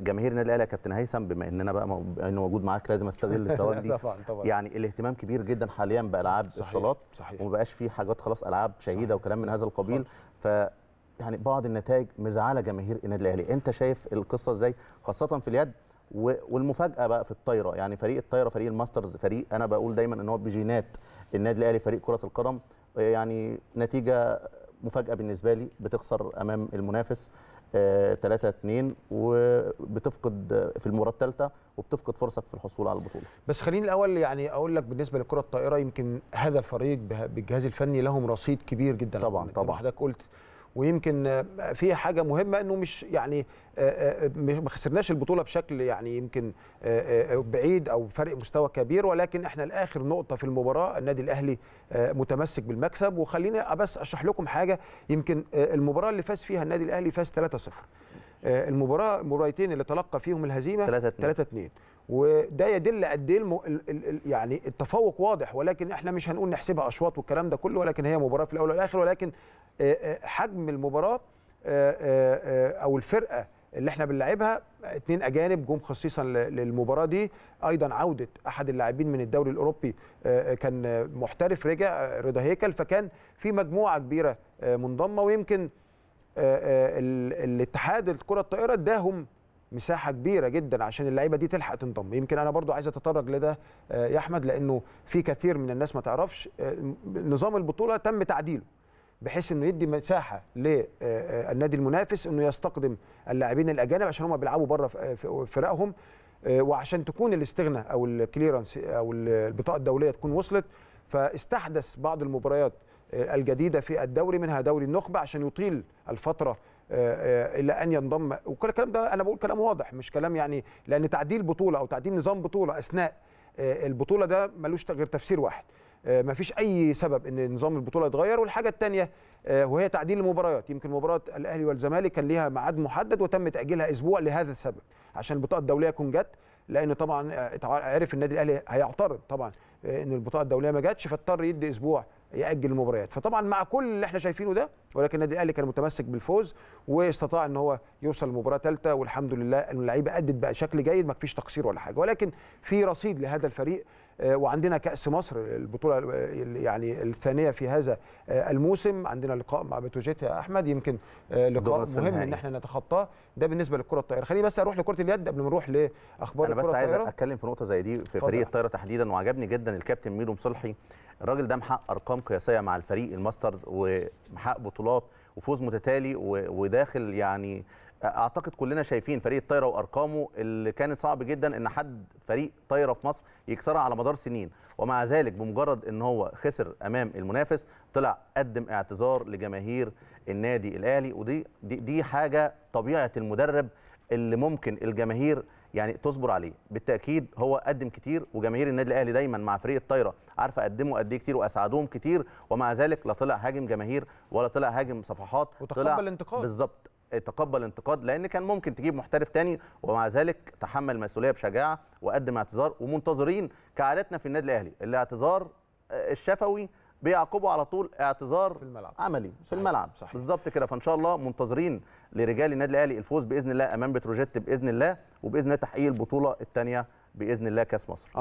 جماهير النادي الاهلي يا كابتن هيثم بما اننا بقى انه موجود معاك لازم استغل التواجد دي يعني الاهتمام كبير جدا حاليا بالعاب الصالات وما بقاش في حاجات خلاص العاب شهيده صحيح. وكلام من هذا القبيل ف يعني بعض النتائج مزعله جماهير النادي الاهلي انت شايف القصه ازاي خاصه في اليد والمفاجاه بقى في الطايره يعني فريق الطايره فريق الماسترز فريق انا بقول دايما ان هو بجينات النادي الاهلي فريق كره القدم يعني نتيجه مفاجاه بالنسبه لي بتخسر امام المنافس 3 2 وبتفقد في المباراه الثالثه وبتفقد فرصك في الحصول على البطوله بس خليني الاول يعني اقول لك بالنسبه للكره الطائره يمكن هذا الفريق بالجهاز الفني لهم رصيد كبير جدا طبعا يعني طبعا حضرتك قلت ويمكن في حاجه مهمه انه مش يعني ما خسرناش البطوله بشكل يعني يمكن بعيد او فرق مستوى كبير ولكن احنا لاخر نقطه في المباراه النادي الاهلي متمسك بالمكسب وخليني بس اشرح لكم حاجه يمكن المباراه اللي فاز فيها النادي الاهلي فاز 3-0 آه، المباراه المباراتين اللي تلقى فيهم الهزيمه 3 2 3 2 وده يدل قد ايه يعني التفوق واضح ولكن احنا مش هنقول نحسبها اشواط والكلام ده كله ولكن هي مباراه في الاول والاخر ولكن آه، آه، حجم المباراه او الفرقه اللي احنا بنلعبها اثنين اجانب جم خصيصا للمباراه دي ايضا عوده احد اللاعبين من الدوري الاوروبي كان محترف رجع رضا هيكل فكان في مجموعه كبيره منضمه ويمكن آه، آه، الاتحاد الكره الطائره اداهم مساحه كبيره جدا عشان اللعيبه دي تلحق تنضم يمكن انا برضو عايز اتطرق لده آه، يا احمد لانه في كثير من الناس ما تعرفش نظام البطوله تم تعديله بحيث انه يدي مساحه للنادي المنافس انه يستقدم اللاعبين الاجانب عشان هم بيلعبوا بره فرقهم وعشان تكون الاستغنى او الكليرنس او البطاقه الدوليه تكون وصلت فاستحدث بعض المباريات الجديده في الدوري منها دوري النخبه عشان يطيل الفتره آه، آه، الى ان ينضم وكل الكلام ده انا بقول كلام واضح مش كلام يعني لان تعديل بطوله او تعديل نظام بطوله اثناء آه، البطوله ده ملوش غير تفسير واحد ما فيش اي سبب ان نظام البطوله يتغير والحاجه الثانيه وهي تعديل المباريات يمكن مباراه الاهلي والزمالك كان ليها ميعاد محدد وتم تاجيلها اسبوع لهذا السبب عشان البطاقه الدوليه تكون جت لان طبعا عرف النادي الاهلي هيعترض طبعا ان البطاقه الدوليه ما جاتش فاضطر يدي اسبوع ياجل المباريات فطبعا مع كل اللي احنا شايفينه ده ولكن النادي الاهلي كان متمسك بالفوز واستطاع ان هو يوصل لمباراه ثالثه والحمد لله اللعيبه ادت بشكل جيد ما فيش تقصير ولا حاجه ولكن في رصيد لهذا الفريق آه، وعندنا كاس مصر البطوله يعني الثانيه في هذا آه، الموسم عندنا لقاء مع بتوجيت يا احمد يمكن آه، لقاء مهم ان احنا نتخطاه ده بالنسبه للكره الطايره خليني بس اروح لكره اليد قبل ما نروح لاخبار الكره الطايره انا بس عايز الطائرة. اتكلم في نقطه زي دي في فريق الطايره تحديدا وعجبني جدا الكابتن ميدو مصلحي الراجل ده محقق ارقام قياسيه مع الفريق الماسترز ومحقق بطولات وفوز متتالي وداخل يعني اعتقد كلنا شايفين فريق الطايره وارقامه اللي كانت صعب جدا ان حد فريق طايره في مصر يكسرها على مدار سنين ومع ذلك بمجرد ان هو خسر امام المنافس طلع قدم اعتذار لجماهير النادي الاهلي ودي دي, دي حاجه طبيعه المدرب اللي ممكن الجماهير يعني تصبر عليه بالتاكيد هو قدم كتير وجماهير النادي الاهلي دايما مع فريق الطايره عارفه قدموا قد ايه كتير واسعدوهم كتير ومع ذلك لا طلع هاجم جماهير ولا طلع هاجم صفحات وتقبل الانتقاد بالظبط تقبل انتقاد لان كان ممكن تجيب محترف تاني ومع ذلك تحمل مسؤوليه بشجاعه وقدم اعتذار ومنتظرين كعادتنا في النادي الاهلي الاعتذار آه، الشفوي بيعقبه على طول اعتذار في الملعب. عملي في الملعب بالظبط كده فان شاء الله منتظرين لرجال النادي الاهلي الفوز باذن الله امام بتروجيت باذن الله وباذن الله تحقيق البطوله الثانيه باذن الله كاس مصر